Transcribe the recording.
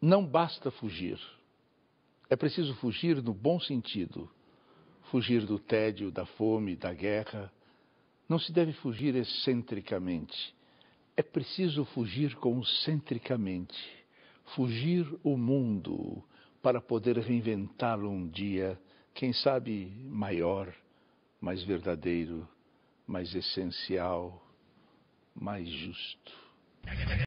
Não basta fugir. É preciso fugir no bom sentido. Fugir do tédio, da fome, da guerra. Não se deve fugir excentricamente. É preciso fugir concentricamente. Fugir o mundo para poder reinventá-lo um dia, quem sabe maior, mais verdadeiro, mais essencial, mais justo.